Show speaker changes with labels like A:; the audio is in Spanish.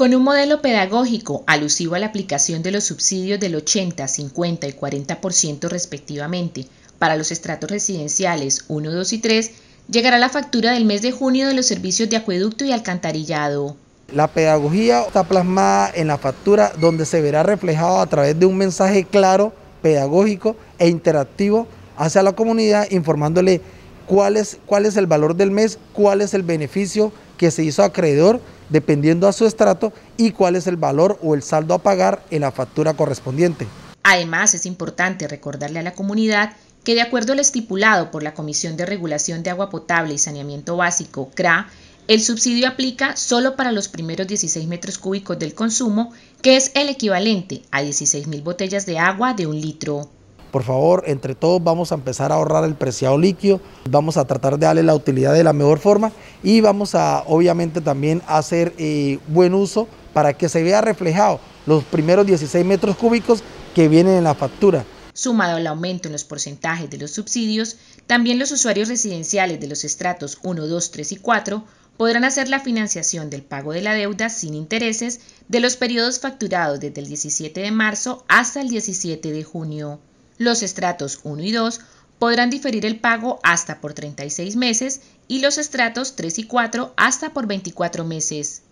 A: Con un modelo pedagógico alusivo a la aplicación de los subsidios del 80, 50 y 40% respectivamente para los estratos residenciales 1, 2 y 3, llegará la factura del mes de junio de los servicios de acueducto y alcantarillado.
B: La pedagogía está plasmada en la factura donde se verá reflejado a través de un mensaje claro, pedagógico e interactivo hacia la comunidad informándole cuál es, el valor del mes, cuál es el beneficio que se hizo acreedor dependiendo a su estrato y cuál es el valor o el saldo a pagar en la factura correspondiente.
A: Además, es importante recordarle a la comunidad que de acuerdo al estipulado por la Comisión de Regulación de Agua Potable y Saneamiento Básico, CRA, el subsidio aplica solo para los primeros 16 metros cúbicos del consumo, que es el equivalente a 16.000 botellas de agua de un litro.
B: Por favor, entre todos vamos a empezar a ahorrar el preciado líquido, vamos a tratar de darle la utilidad de la mejor forma y vamos a obviamente también hacer eh, buen uso para que se vea reflejado los primeros 16 metros cúbicos que vienen en la factura.
A: Sumado al aumento en los porcentajes de los subsidios, también los usuarios residenciales de los estratos 1, 2, 3 y 4 podrán hacer la financiación del pago de la deuda sin intereses de los periodos facturados desde el 17 de marzo hasta el 17 de junio. Los estratos 1 y 2 podrán diferir el pago hasta por 36 meses y los estratos 3 y 4 hasta por 24 meses.